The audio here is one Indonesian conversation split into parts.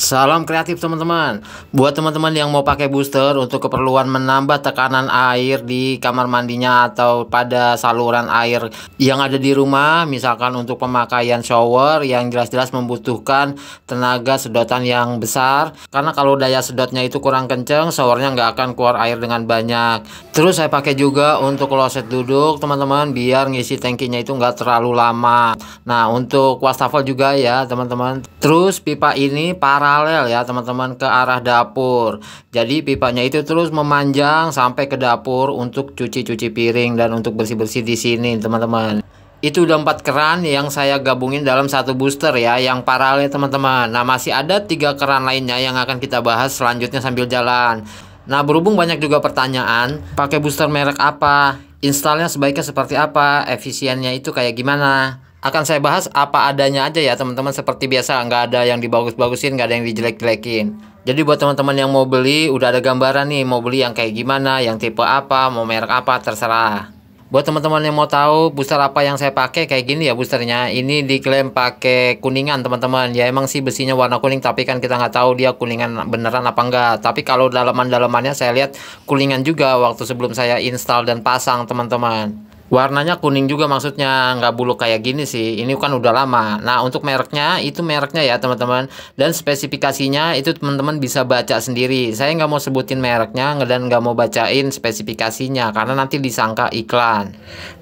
Salam kreatif teman-teman. Buat teman-teman yang mau pakai booster untuk keperluan menambah tekanan air di kamar mandinya atau pada saluran air yang ada di rumah, misalkan untuk pemakaian shower yang jelas-jelas membutuhkan tenaga sedotan yang besar karena kalau daya sedotnya itu kurang kenceng, showernya nggak akan keluar air dengan banyak. Terus saya pakai juga untuk kloset duduk, teman-teman, biar ngisi tankinya itu nggak terlalu lama. Nah, untuk wastafel juga ya, teman-teman. Terus pipa ini para paralel ya teman-teman ke arah dapur jadi pipanya itu terus memanjang sampai ke dapur untuk cuci-cuci piring dan untuk bersih-bersih di sini teman-teman itu udah empat keran yang saya gabungin dalam satu booster ya yang paralel teman-teman nah masih ada tiga keran lainnya yang akan kita bahas selanjutnya sambil jalan nah berhubung banyak juga pertanyaan pakai booster merek apa installnya sebaiknya seperti apa efisiennya itu kayak gimana akan saya bahas apa adanya aja ya teman-teman seperti biasa nggak ada yang dibagus-bagusin nggak ada yang dijelek-jelekin jadi buat teman-teman yang mau beli udah ada gambaran nih mau beli yang kayak gimana yang tipe apa mau merek apa terserah buat teman-teman yang mau tahu booster apa yang saya pakai kayak gini ya boosternya ini diklaim pakai kuningan teman-teman ya emang sih besinya warna kuning tapi kan kita nggak tahu dia kuningan beneran apa enggak tapi kalau dalaman-dalamannya saya lihat kuningan juga waktu sebelum saya install dan pasang teman-teman Warnanya kuning juga maksudnya nggak bulu kayak gini sih. Ini kan udah lama. Nah untuk mereknya itu mereknya ya teman-teman dan spesifikasinya itu teman-teman bisa baca sendiri. Saya nggak mau sebutin mereknya dan nggak mau bacain spesifikasinya karena nanti disangka iklan.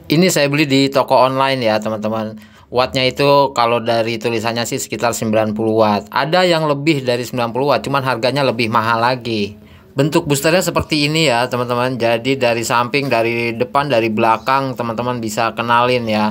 Ini saya beli di toko online ya teman-teman. Wattnya itu kalau dari tulisannya sih sekitar 90 watt. Ada yang lebih dari 90 watt, cuman harganya lebih mahal lagi. Bentuk boosternya seperti ini ya teman-teman. Jadi dari samping, dari depan, dari belakang teman-teman bisa kenalin ya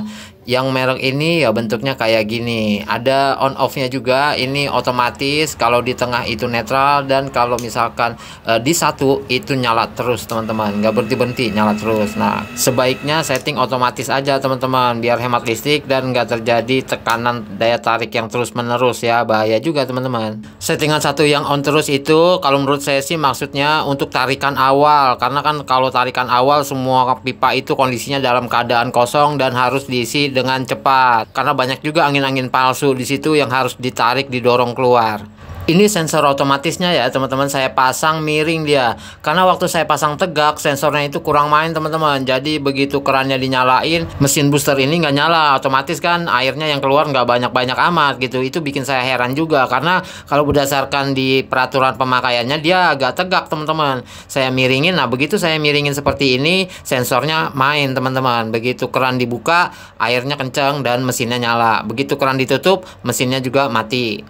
yang merek ini ya bentuknya kayak gini ada on off nya juga ini otomatis kalau di tengah itu netral dan kalau misalkan e, di satu itu nyala terus teman-teman nggak berhenti berhenti nyala terus nah sebaiknya setting otomatis aja teman-teman biar hemat listrik dan nggak terjadi tekanan daya tarik yang terus menerus ya bahaya juga teman-teman settingan satu yang on terus itu kalau menurut saya sih maksudnya untuk tarikan awal karena kan kalau tarikan awal semua pipa itu kondisinya dalam keadaan kosong dan harus diisi dengan cepat karena banyak juga angin-angin palsu di situ yang harus ditarik didorong keluar. Ini sensor otomatisnya ya teman-teman saya pasang miring dia Karena waktu saya pasang tegak sensornya itu kurang main teman-teman Jadi begitu kerannya dinyalain mesin booster ini nggak nyala Otomatis kan airnya yang keluar nggak banyak-banyak amat gitu Itu bikin saya heran juga Karena kalau berdasarkan di peraturan pemakaiannya dia agak tegak teman-teman Saya miringin nah begitu saya miringin seperti ini sensornya main teman-teman Begitu keran dibuka airnya kenceng dan mesinnya nyala Begitu keran ditutup mesinnya juga mati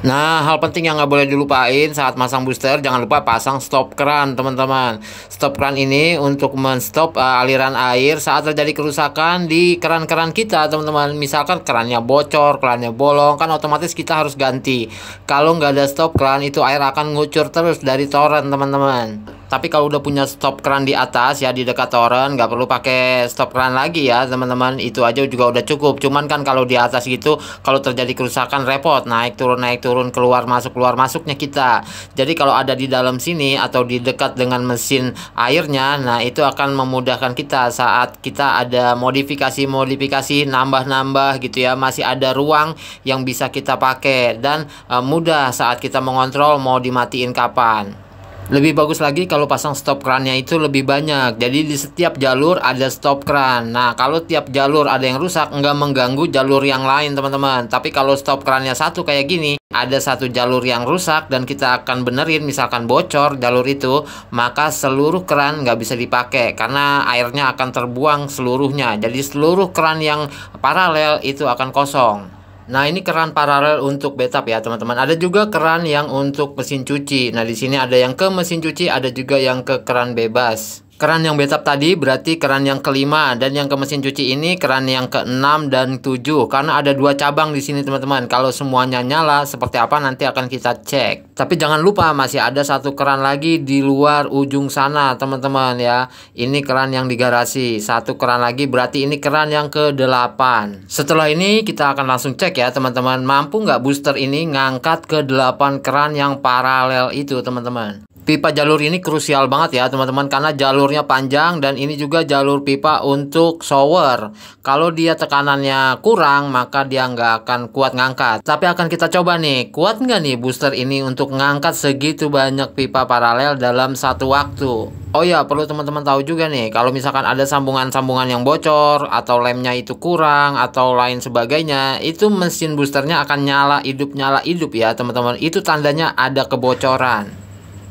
Nah, hal penting yang nggak boleh dilupain saat masang booster, jangan lupa pasang stop keran, teman-teman. Stop keran ini untuk menstop uh, aliran air saat terjadi kerusakan di keran-keran kita, teman-teman. Misalkan kerannya bocor, kerannya bolong, kan otomatis kita harus ganti. Kalau nggak ada stop keran itu air akan ngucur terus dari toren, teman-teman tapi kalau udah punya stop keran di atas ya di dekat toren nggak perlu pakai stop keran lagi ya teman-teman itu aja juga udah cukup cuman kan kalau di atas gitu kalau terjadi kerusakan repot naik turun naik turun keluar masuk keluar masuknya kita jadi kalau ada di dalam sini atau di dekat dengan mesin airnya nah itu akan memudahkan kita saat kita ada modifikasi-modifikasi nambah-nambah gitu ya masih ada ruang yang bisa kita pakai dan e, mudah saat kita mengontrol mau dimatiin kapan lebih bagus lagi kalau pasang stop kerannya itu lebih banyak. Jadi di setiap jalur ada stop keran. Nah, kalau tiap jalur ada yang rusak nggak mengganggu jalur yang lain, teman-teman. Tapi kalau stop kerannya satu kayak gini, ada satu jalur yang rusak dan kita akan benerin misalkan bocor jalur itu, maka seluruh keran nggak bisa dipakai karena airnya akan terbuang seluruhnya. Jadi seluruh keran yang paralel itu akan kosong. Nah, ini keran paralel untuk bathtub ya, teman-teman. Ada juga keran yang untuk mesin cuci. Nah, di sini ada yang ke mesin cuci, ada juga yang ke keran bebas. Keran yang betap tadi berarti keran yang kelima dan yang ke mesin cuci ini keran yang keenam dan tujuh karena ada dua cabang di sini teman-teman. Kalau semuanya nyala seperti apa nanti akan kita cek. Tapi jangan lupa masih ada satu keran lagi di luar ujung sana teman-teman ya. Ini keran yang di garasi. Satu keran lagi berarti ini keran yang ke delapan. Setelah ini kita akan langsung cek ya teman-teman. Mampu nggak booster ini ngangkat ke delapan keran yang paralel itu teman-teman pipa jalur ini krusial banget ya teman-teman karena jalurnya panjang dan ini juga jalur pipa untuk shower kalau dia tekanannya kurang maka dia nggak akan kuat ngangkat tapi akan kita coba nih kuat nggak nih booster ini untuk ngangkat segitu banyak pipa paralel dalam satu waktu Oh ya perlu teman-teman tahu juga nih kalau misalkan ada sambungan-sambungan yang bocor atau lemnya itu kurang atau lain sebagainya itu mesin boosternya akan nyala hidup nyala hidup ya teman-teman itu tandanya ada kebocoran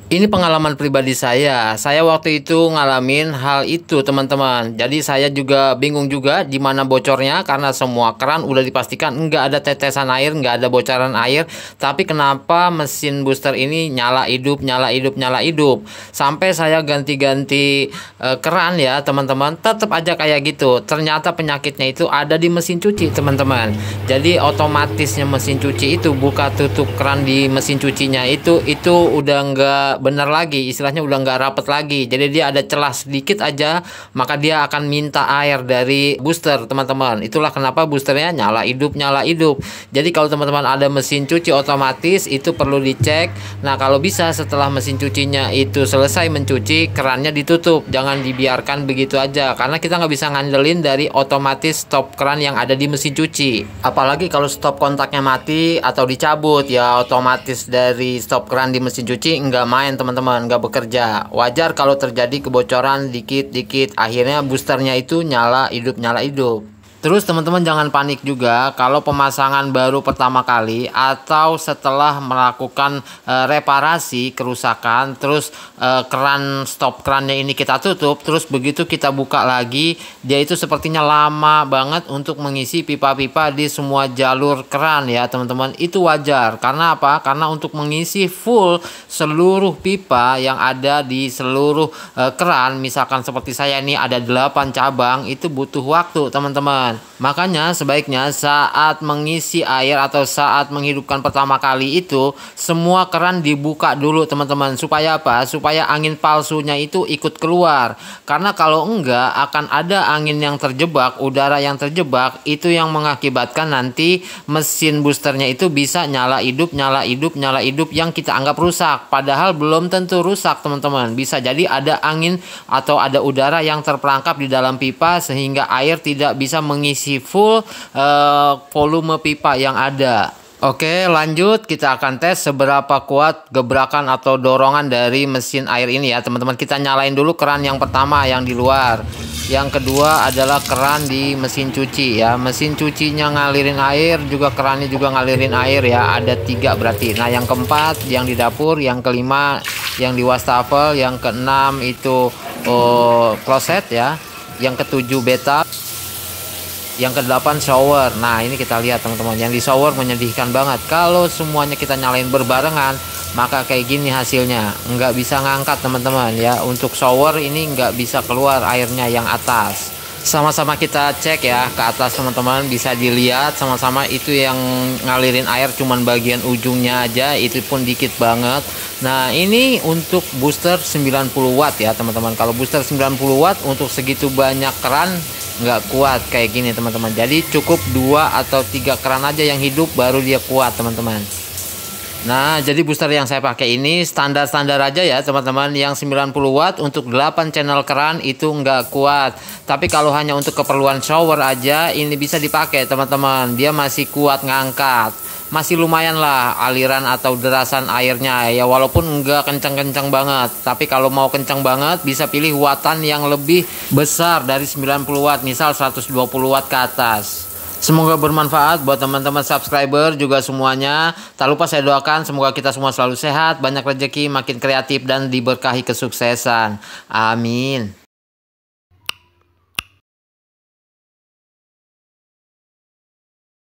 ini pengalaman pribadi saya. Saya waktu itu ngalamin hal itu, teman-teman. Jadi saya juga bingung juga di mana bocornya karena semua keran udah dipastikan nggak ada tetesan air, nggak ada bocoran air. Tapi kenapa mesin booster ini nyala hidup, nyala hidup, nyala hidup. Sampai saya ganti-ganti e, keran ya, teman-teman. Tetap aja kayak gitu. Ternyata penyakitnya itu ada di mesin cuci, teman-teman. Jadi otomatisnya mesin cuci itu buka tutup keran di mesin cucinya itu itu udah nggak benar lagi istilahnya udah nggak rapet lagi jadi dia ada celah sedikit aja maka dia akan minta air dari booster teman-teman itulah kenapa boosternya nyala hidup nyala hidup jadi kalau teman-teman ada mesin cuci otomatis itu perlu dicek nah kalau bisa setelah mesin cucinya itu selesai mencuci kerannya ditutup jangan dibiarkan begitu aja karena kita nggak bisa ngandelin dari otomatis stop keran yang ada di mesin cuci apalagi kalau stop kontaknya mati atau dicabut ya otomatis dari stop keran di mesin cuci nggak main teman-teman nggak bekerja wajar kalau terjadi kebocoran dikit-dikit akhirnya boosternya itu nyala hidup nyala hidup Terus teman-teman jangan panik juga kalau pemasangan baru pertama kali atau setelah melakukan e, reparasi kerusakan terus e, keran stop kerannya ini kita tutup terus begitu kita buka lagi dia itu sepertinya lama banget untuk mengisi pipa-pipa di semua jalur keran ya teman-teman itu wajar karena apa? Karena untuk mengisi full seluruh pipa yang ada di seluruh e, keran misalkan seperti saya ini ada 8 cabang itu butuh waktu teman-teman Makanya sebaiknya saat mengisi air atau saat menghidupkan pertama kali itu semua keran dibuka dulu teman-teman supaya apa? Supaya angin palsunya itu ikut keluar. Karena kalau enggak akan ada angin yang terjebak, udara yang terjebak itu yang mengakibatkan nanti mesin boosternya itu bisa nyala hidup, nyala hidup, nyala hidup yang kita anggap rusak. Padahal belum tentu rusak teman-teman. Bisa jadi ada angin atau ada udara yang terperangkap di dalam pipa sehingga air tidak bisa meng mengisi full uh, volume pipa yang ada. Oke, lanjut kita akan tes seberapa kuat gebrakan atau dorongan dari mesin air ini ya, teman-teman. Kita nyalain dulu keran yang pertama yang di luar. Yang kedua adalah keran di mesin cuci ya. Mesin cucinya ngalirin air, juga kerannya juga ngalirin air ya. Ada tiga berarti. Nah, yang keempat yang di dapur, yang kelima yang di wastafel, yang keenam itu oh, kloset ya. Yang ketujuh beta yang kedelapan shower nah ini kita lihat teman-teman yang di shower menyedihkan banget kalau semuanya kita nyalain berbarengan maka kayak gini hasilnya nggak bisa ngangkat teman-teman ya untuk shower ini nggak bisa keluar airnya yang atas sama-sama kita cek ya ke atas teman-teman bisa dilihat sama-sama itu yang ngalirin air cuman bagian ujungnya aja itu pun dikit banget nah ini untuk booster 90 watt ya teman-teman kalau booster 90 watt untuk segitu banyak keran nggak kuat kayak gini teman-teman jadi cukup dua atau tiga keran aja yang hidup baru dia kuat teman-teman Nah, jadi booster yang saya pakai ini standar-standar aja ya, teman-teman. Yang 90 watt untuk 8 channel keran itu nggak kuat. Tapi kalau hanya untuk keperluan shower aja, ini bisa dipakai, teman-teman. Dia masih kuat ngangkat. Masih lumayan lah aliran atau derasan airnya. Ya, walaupun nggak kencang-kencang banget. Tapi kalau mau kencang banget, bisa pilih wattan yang lebih besar dari 90 watt. Misal 120 watt ke atas. Semoga bermanfaat buat teman-teman subscriber juga semuanya. Tak lupa saya doakan semoga kita semua selalu sehat, banyak rezeki, makin kreatif dan diberkahi kesuksesan. Amin.